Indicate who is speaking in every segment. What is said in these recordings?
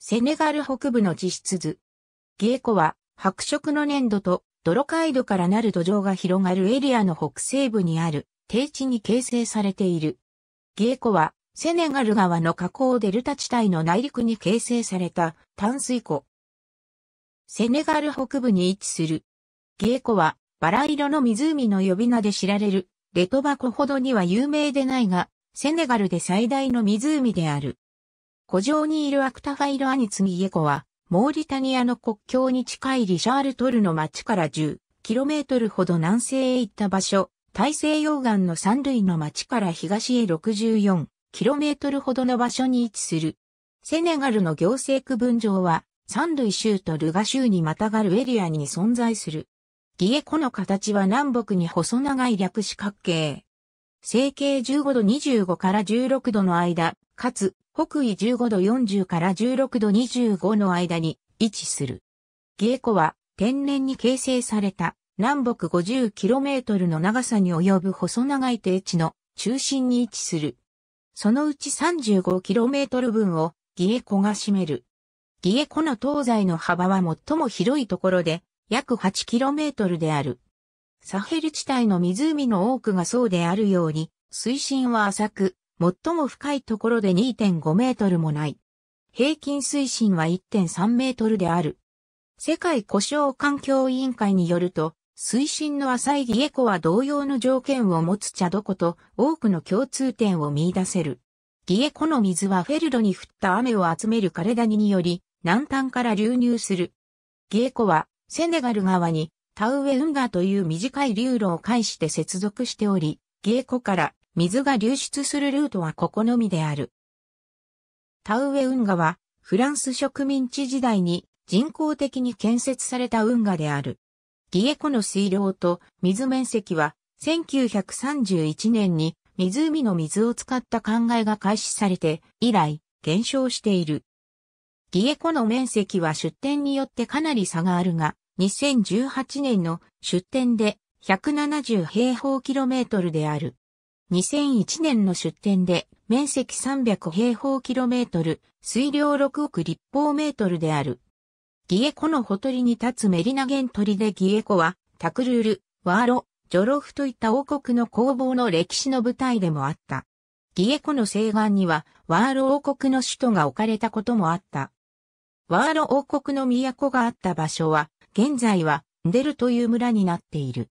Speaker 1: セネガル北部の地質図。ゲーコは白色の粘土と泥海土からなる土壌が広がるエリアの北西部にある低地に形成されている。ゲーコはセネガル川の河口デルタ地帯の内陸に形成された淡水湖。セネガル北部に位置する。ゲーコはバラ色の湖の呼び名で知られるレトバコほどには有名でないが、セネガルで最大の湖である。湖上にいるアクタファイル・アニツギエコは、モーリタニアの国境に近いリシャールトルの町から 10km ほど南西へ行った場所、大西洋岸の三類の町から東へ 64km ほどの場所に位置する。セネガルの行政区分上は、三類州とルガ州にまたがるエリアに存在する。ギエコの形は南北に細長い略四角形。成形15度25から16度の間、かつ北緯15度40から16度25の間に位置する。ギエコは天然に形成された南北 50km の長さに及ぶ細長い低地の中心に位置する。そのうち 35km 分をギエコが占める。ギエコの東西の幅は最も広いところで約 8km である。サヘル地帯の湖の多くがそうであるように、水深は浅く、最も深いところで2.5メートルもない。平均水深は1.3メートルである。世界故障環境委員会によると、水深の浅いギエコは同様の条件を持つチャドと多くの共通点を見出せる。ギエコの水はフェルドに降った雨を集める枯れ谷により、南端から流入する。ギエコは、セネガル側に、タウエウンガという短い流路を介して接続しており、ギエコから水が流出するルートはここのみである。田植え運河は、フランス植民地時代に人工的に建設された運河である。ギエ湖の水量と水面積は、1931年に湖の水を使った考えが開始されて、以来、減少している。ギエ湖の面積は出店によってかなり差があるが、2018年の出店で170平方キロメートルである。2001年の出展で面積300平方キロメートル、水量6億立方メートルである。ギエコのほとりに立つメリナゲントリでギエコは、タクルール、ワーロ、ジョロフといった王国の攻防の歴史の舞台でもあった。ギエコの西岸には、ワーロ王国の首都が置かれたこともあった。ワーロ王国の都があった場所は、現在は、ンデルという村になっている。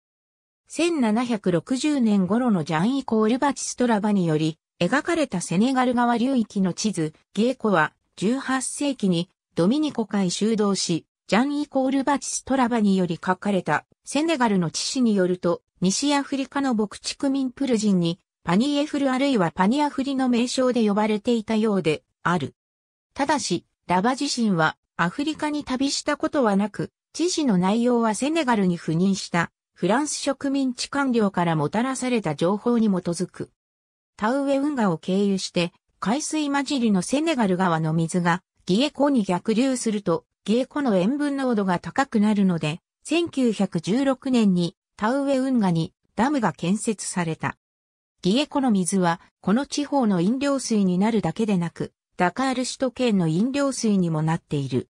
Speaker 1: 1760年頃のジャンイ・コールバチ・ストラバにより、描かれたセネガル川流域の地図、ゲエコは18世紀にドミニコ海修道し、ジャン・イコール・バチストラバにより書かれたセネガルの知史によると、西アフリカの牧畜民プル人にパニエフルあるいはパニアフリの名称で呼ばれていたようである。ただし、ラバ自身はアフリカに旅したことはなく、知史の内容はセネガルに赴任したフランス植民地官僚からもたらされた情報に基づく。タウエ運河を経由して、海水混じりのセネガル川の水が、ギエ湖に逆流すると、ギエ湖の塩分濃度が高くなるので、1916年にタウエ運河にダムが建設された。ギエ湖の水は、この地方の飲料水になるだけでなく、ダカール首都圏の飲料水にもなっている。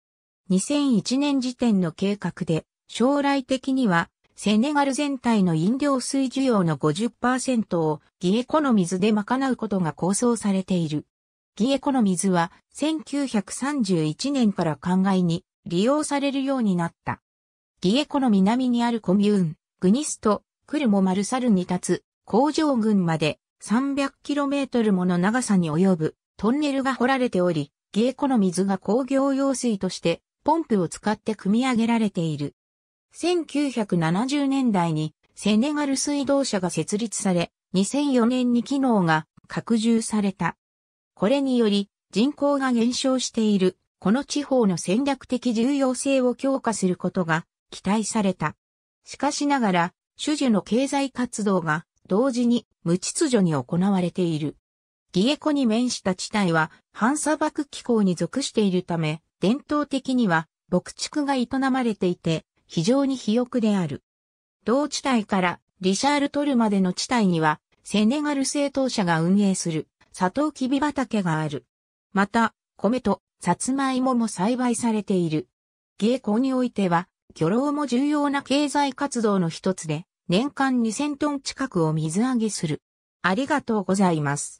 Speaker 1: 2001年時点の計画で、将来的にはセネガル全体の飲料水需要の50%をギエコの水で賄うことが構想されている。ギエコの水は1931年から灌漑に利用されるようになった。ギエコの南にあるコミューン、グニスト、クルモマルサルに立つ工場群まで 300km もの長さに及ぶトンネルが掘られており、ギエコの水が工業用水としてポンプを使って組み上げられている。1970年代にセネガル水道社が設立され、2004年に機能が拡充された。これにより人口が減少しているこの地方の戦略的重要性を強化することが期待された。しかしながら、種々の経済活動が同時に無秩序に行われている。ギエコに面した地帯は反砂漠気候に属しているため、伝統的には牧畜が営まれていて、非常に肥沃である。同地帯からリシャールトルまでの地帯には、セネガル政党者が運営する、サトウキビ畑がある。また、米と、サツマイモも栽培されている。芸工においては、漁労も重要な経済活動の一つで、年間2000トン近くを水揚げする。ありがとうございます。